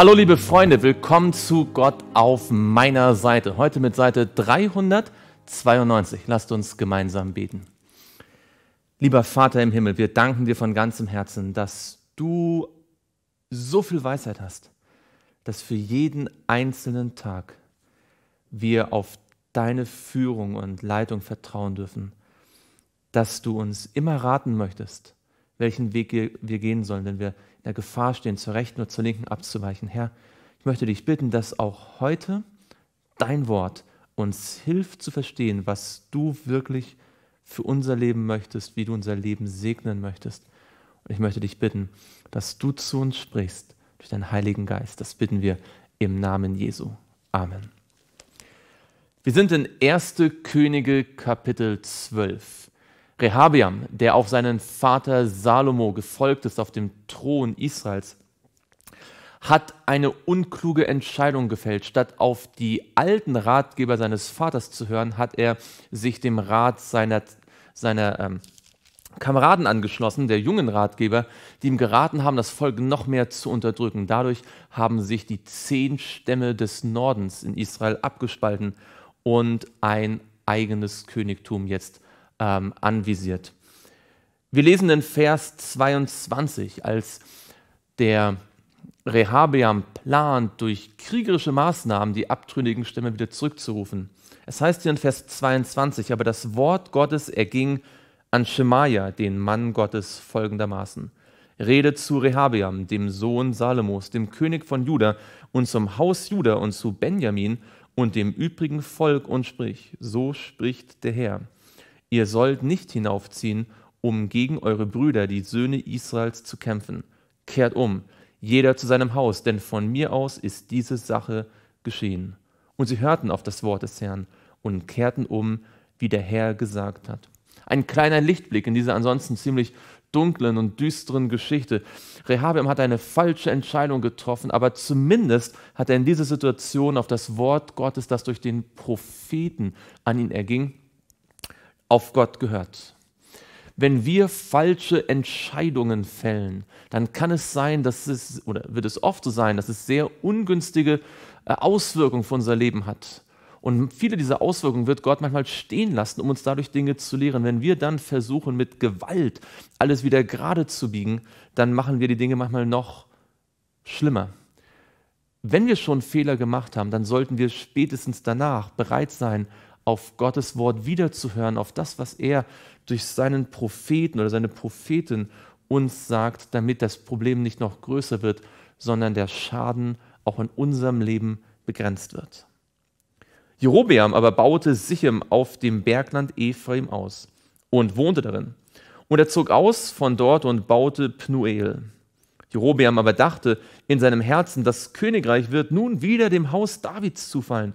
Hallo liebe Freunde, willkommen zu Gott auf meiner Seite. Heute mit Seite 392. Lasst uns gemeinsam beten. Lieber Vater im Himmel, wir danken dir von ganzem Herzen, dass du so viel Weisheit hast, dass für jeden einzelnen Tag wir auf deine Führung und Leitung vertrauen dürfen, dass du uns immer raten möchtest, welchen Weg wir, gehen sollen, wenn wir in der Gefahr stehen, zur rechten oder zur linken abzuweichen. Herr, ich möchte dich bitten, dass auch heute dein Wort uns hilft zu verstehen, was du wirklich für unser Leben möchtest, wie du unser Leben segnen möchtest. Und ich möchte dich bitten, dass du zu uns sprichst durch deinen Heiligen Geist. Das bitten wir im Namen Jesu. Amen. Wir sind in 1. Könige Kapitel 12. Rehabiam, der auf seinen Vater Salomo gefolgt ist auf dem Thron Israels, hat eine unkluge Entscheidung gefällt. Statt auf die alten Ratgeber seines Vaters zu hören, hat er sich dem Rat seiner, seiner ähm, Kameraden angeschlossen, der jungen Ratgeber, die ihm geraten haben, das Volk noch mehr zu unterdrücken. Dadurch haben sich die zehn Stämme des Nordens in Israel abgespalten und ein eigenes Königtum jetzt ähm, anvisiert. Wir lesen in Vers 22, als der Rehabeam plant, durch kriegerische Maßnahmen die abtrünnigen Stämme wieder zurückzurufen. Es heißt hier in Vers 22, aber das Wort Gottes erging an Schemaja, den Mann Gottes, folgendermaßen. Rede zu Rehabeam, dem Sohn Salomos, dem König von Juda, und zum Haus Juda und zu Benjamin und dem übrigen Volk und sprich, so spricht der Herr. Ihr sollt nicht hinaufziehen, um gegen eure Brüder, die Söhne Israels, zu kämpfen. Kehrt um, jeder zu seinem Haus, denn von mir aus ist diese Sache geschehen. Und sie hörten auf das Wort des Herrn und kehrten um, wie der Herr gesagt hat. Ein kleiner Lichtblick in dieser ansonsten ziemlich dunklen und düsteren Geschichte. Rehabim hat eine falsche Entscheidung getroffen, aber zumindest hat er in dieser Situation auf das Wort Gottes, das durch den Propheten an ihn erging, auf Gott gehört. Wenn wir falsche Entscheidungen fällen, dann kann es sein, dass es, oder wird es oft so sein, dass es sehr ungünstige äh, Auswirkungen für unser Leben hat. Und viele dieser Auswirkungen wird Gott manchmal stehen lassen, um uns dadurch Dinge zu lehren. Wenn wir dann versuchen, mit Gewalt alles wieder gerade zu biegen, dann machen wir die Dinge manchmal noch schlimmer. Wenn wir schon Fehler gemacht haben, dann sollten wir spätestens danach bereit sein, auf Gottes Wort wiederzuhören, auf das, was er durch seinen Propheten oder seine Prophetin uns sagt, damit das Problem nicht noch größer wird, sondern der Schaden auch in unserem Leben begrenzt wird. Jerobeam aber baute Sichem auf dem Bergland Ephraim aus und wohnte darin. Und er zog aus von dort und baute Pnuel. Jerobeam aber dachte in seinem Herzen, das Königreich wird nun wieder dem Haus Davids zufallen.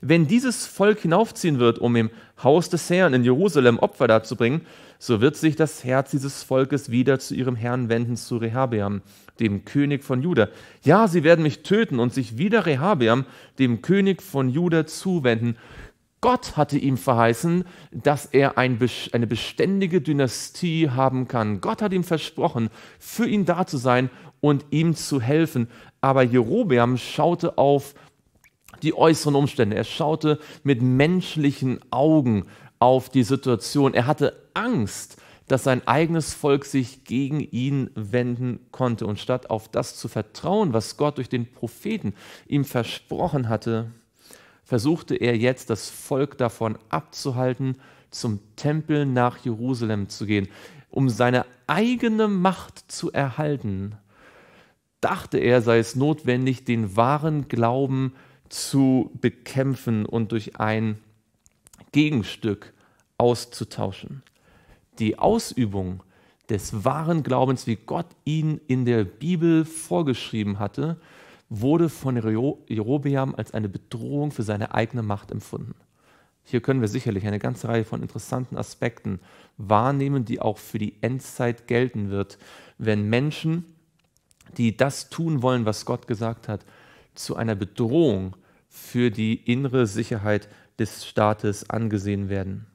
Wenn dieses Volk hinaufziehen wird, um im Haus des Herrn in Jerusalem Opfer darzubringen, so wird sich das Herz dieses Volkes wieder zu ihrem Herrn wenden, zu Rehabeam, dem König von Juda. Ja, sie werden mich töten und sich wieder Rehabeam, dem König von Juda, zuwenden. Gott hatte ihm verheißen, dass er eine beständige Dynastie haben kann. Gott hat ihm versprochen, für ihn da zu sein und ihm zu helfen. Aber Jerobeam schaute auf die äußeren Umstände. Er schaute mit menschlichen Augen auf die Situation. Er hatte Angst, dass sein eigenes Volk sich gegen ihn wenden konnte. Und statt auf das zu vertrauen, was Gott durch den Propheten ihm versprochen hatte, versuchte er jetzt, das Volk davon abzuhalten, zum Tempel nach Jerusalem zu gehen, um seine eigene Macht zu erhalten. Dachte er, sei es notwendig, den wahren Glauben zu bekämpfen und durch ein Gegenstück auszutauschen. Die Ausübung des wahren Glaubens, wie Gott ihn in der Bibel vorgeschrieben hatte, wurde von Jerobeam als eine Bedrohung für seine eigene Macht empfunden. Hier können wir sicherlich eine ganze Reihe von interessanten Aspekten wahrnehmen, die auch für die Endzeit gelten wird, wenn Menschen, die das tun wollen, was Gott gesagt hat, zu einer Bedrohung für die innere Sicherheit des Staates angesehen werden.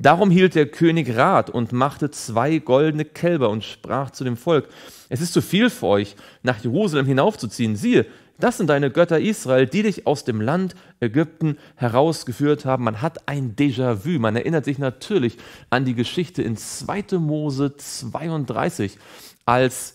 Darum hielt der König Rat und machte zwei goldene Kälber und sprach zu dem Volk, es ist zu viel für euch, nach Jerusalem hinaufzuziehen. Siehe, das sind deine Götter Israel, die dich aus dem Land Ägypten herausgeführt haben. Man hat ein Déjà-vu. Man erinnert sich natürlich an die Geschichte in 2. Mose 32, als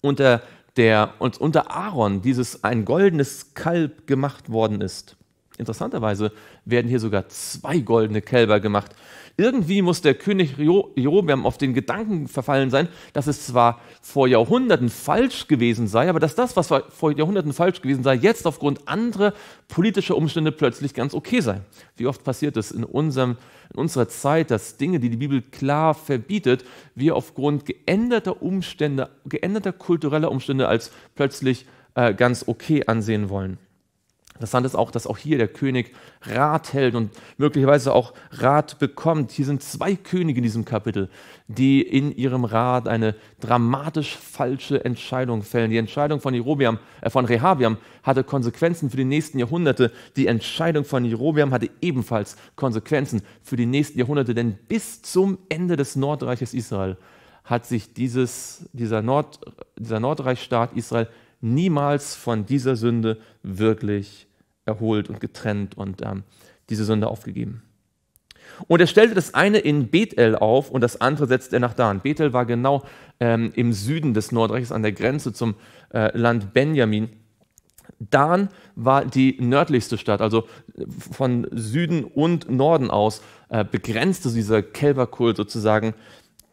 unter, der, unter Aaron dieses ein goldenes Kalb gemacht worden ist. Interessanterweise werden hier sogar zwei goldene Kälber gemacht. Irgendwie muss der König Jerobeam auf den Gedanken verfallen sein, dass es zwar vor Jahrhunderten falsch gewesen sei, aber dass das, was vor Jahrhunderten falsch gewesen sei, jetzt aufgrund anderer politischer Umstände plötzlich ganz okay sei. Wie oft passiert es in, unserem, in unserer Zeit, dass Dinge, die die Bibel klar verbietet, wir aufgrund geänderter Umstände, geänderter kultureller Umstände als plötzlich äh, ganz okay ansehen wollen. Interessant ist auch, dass auch hier der König Rat hält und möglicherweise auch Rat bekommt. Hier sind zwei Könige in diesem Kapitel, die in ihrem Rat eine dramatisch falsche Entscheidung fällen. Die Entscheidung von, Jerobiam, äh von Rehabiam hatte Konsequenzen für die nächsten Jahrhunderte. Die Entscheidung von Jerobiam hatte ebenfalls Konsequenzen für die nächsten Jahrhunderte, denn bis zum Ende des Nordreiches Israel hat sich dieses, dieser, Nord, dieser Nordreichsstaat Israel niemals von dieser Sünde wirklich erholt und getrennt und ähm, diese Sünde aufgegeben. Und er stellte das eine in Bethel auf und das andere setzte er nach Dan. Bethel war genau ähm, im Süden des Nordreiches an der Grenze zum äh, Land Benjamin. Dan war die nördlichste Stadt, also äh, von Süden und Norden aus äh, begrenzte dieser Kälberkult sozusagen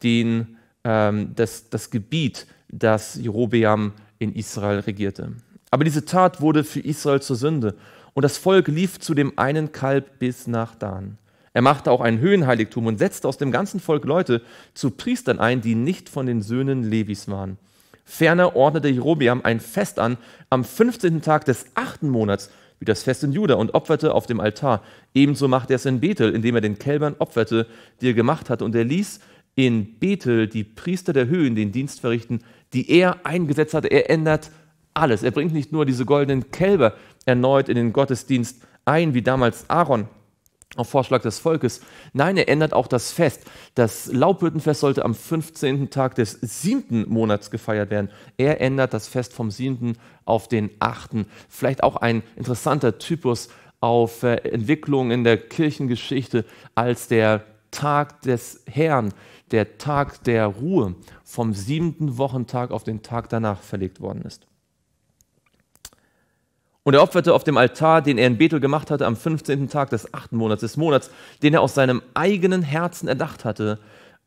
den, ähm, das, das Gebiet, das Jerobeam in Israel regierte. Aber diese Tat wurde für Israel zur Sünde und das Volk lief zu dem einen Kalb bis nach Dan. Er machte auch ein Höhenheiligtum und setzte aus dem ganzen Volk Leute zu Priestern ein, die nicht von den Söhnen Levis waren. Ferner ordnete Jerobeam ein Fest an am 15. Tag des achten Monats, wie das Fest in Juda, und opferte auf dem Altar. Ebenso machte er es in Bethel, indem er den Kälbern opferte, die er gemacht hatte. Und er ließ in Bethel die Priester der Höhen den Dienst verrichten, die er eingesetzt hat. Er ändert alles. Er bringt nicht nur diese goldenen Kälber erneut in den Gottesdienst ein, wie damals Aaron auf Vorschlag des Volkes. Nein, er ändert auch das Fest. Das Laubhüttenfest sollte am 15. Tag des 7. Monats gefeiert werden. Er ändert das Fest vom 7. auf den 8. Vielleicht auch ein interessanter Typus auf äh, Entwicklung in der Kirchengeschichte als der Tag des Herrn, der Tag der Ruhe vom siebten Wochentag auf den Tag danach verlegt worden ist. Und er opferte auf dem Altar, den er in Bethel gemacht hatte, am 15. Tag des achten Monats, des Monats, den er aus seinem eigenen Herzen erdacht hatte.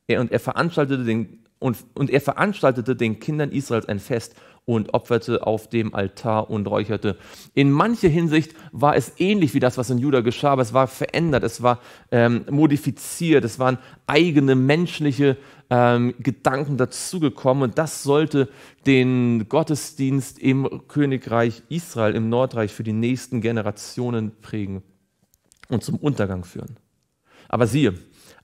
Er, und, er veranstaltete den, und, und er veranstaltete den Kindern Israels ein Fest und opferte auf dem Altar und räucherte. In mancher Hinsicht war es ähnlich wie das, was in Juda geschah, aber es war verändert, es war ähm, modifiziert, es waren eigene menschliche ähm, Gedanken dazugekommen und das sollte den Gottesdienst im Königreich Israel, im Nordreich für die nächsten Generationen prägen und zum Untergang führen. Aber siehe,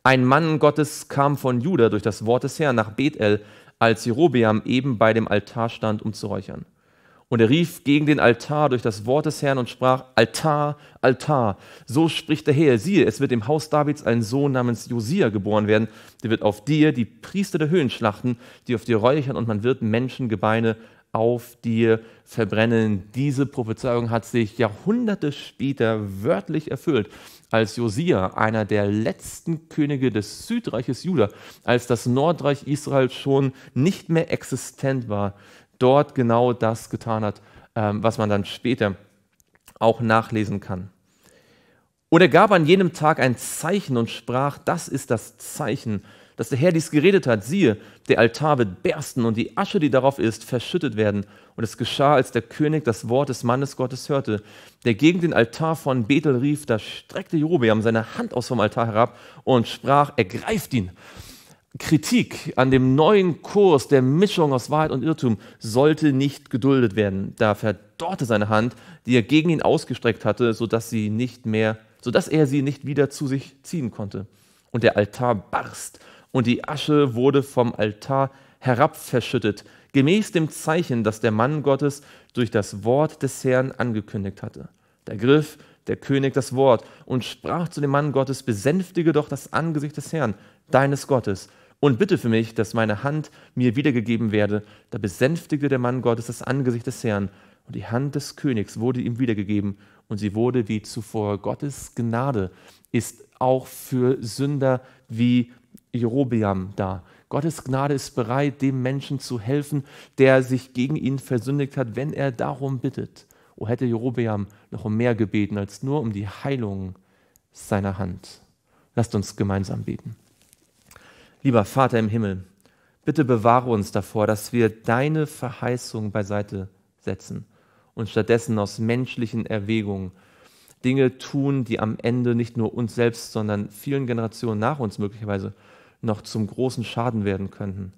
ein Mann Gottes kam von Juda durch das Wort des Herrn nach Bethel, als Jerobeam eben bei dem Altar stand, um zu räuchern. Und er rief gegen den Altar durch das Wort des Herrn und sprach, Altar, Altar, so spricht der Herr, siehe, es wird im Haus Davids ein Sohn namens Josia geboren werden, der wird auf dir die Priester der schlachten, die auf dir räuchern, und man wird Menschengebeine auf dir verbrennen. Diese Prophezeiung hat sich Jahrhunderte später wörtlich erfüllt, als Josia, einer der letzten Könige des Südreiches Juda, als das Nordreich Israel schon nicht mehr existent war, dort genau das getan hat, ähm, was man dann später auch nachlesen kann. Und er gab an jenem Tag ein Zeichen und sprach, das ist das Zeichen, dass der Herr dies geredet hat. Siehe, der Altar wird bersten und die Asche, die darauf ist, verschüttet werden. Und es geschah, als der König das Wort des Mannes Gottes hörte, der gegen den Altar von Bethel rief, da streckte Jerobeam seine Hand aus vom Altar herab und sprach, ergreift ihn. Kritik an dem neuen Kurs der Mischung aus Wahrheit und Irrtum sollte nicht geduldet werden. Da verdorrte seine Hand, die er gegen ihn ausgestreckt hatte, sodass sie nicht mehr sodass er sie nicht wieder zu sich ziehen konnte. Und der Altar barst, und die Asche wurde vom Altar herabverschüttet, gemäß dem Zeichen, das der Mann Gottes durch das Wort des Herrn angekündigt hatte. Da griff der König das Wort und sprach zu dem Mann Gottes, besänftige doch das Angesicht des Herrn, deines Gottes, und bitte für mich, dass meine Hand mir wiedergegeben werde. Da besänftigte der Mann Gottes das Angesicht des Herrn, und die Hand des Königs wurde ihm wiedergegeben, und sie wurde wie zuvor. Gottes Gnade ist auch für Sünder wie Jerobeam da. Gottes Gnade ist bereit, dem Menschen zu helfen, der sich gegen ihn versündigt hat, wenn er darum bittet. Oh, hätte Jerobeam noch um mehr gebeten als nur um die Heilung seiner Hand. Lasst uns gemeinsam beten. Lieber Vater im Himmel, bitte bewahre uns davor, dass wir deine Verheißung beiseite setzen und stattdessen aus menschlichen Erwägungen Dinge tun, die am Ende nicht nur uns selbst, sondern vielen Generationen nach uns möglicherweise noch zum großen Schaden werden könnten.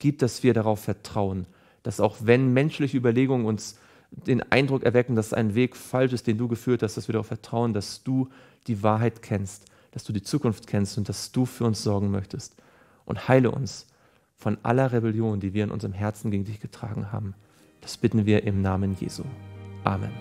Gib, dass wir darauf vertrauen, dass auch wenn menschliche Überlegungen uns den Eindruck erwecken, dass ein Weg falsch ist, den du geführt hast, dass wir darauf vertrauen, dass du die Wahrheit kennst, dass du die Zukunft kennst und dass du für uns sorgen möchtest. Und heile uns von aller Rebellion, die wir in unserem Herzen gegen dich getragen haben. Das bitten wir im Namen Jesu. Amen.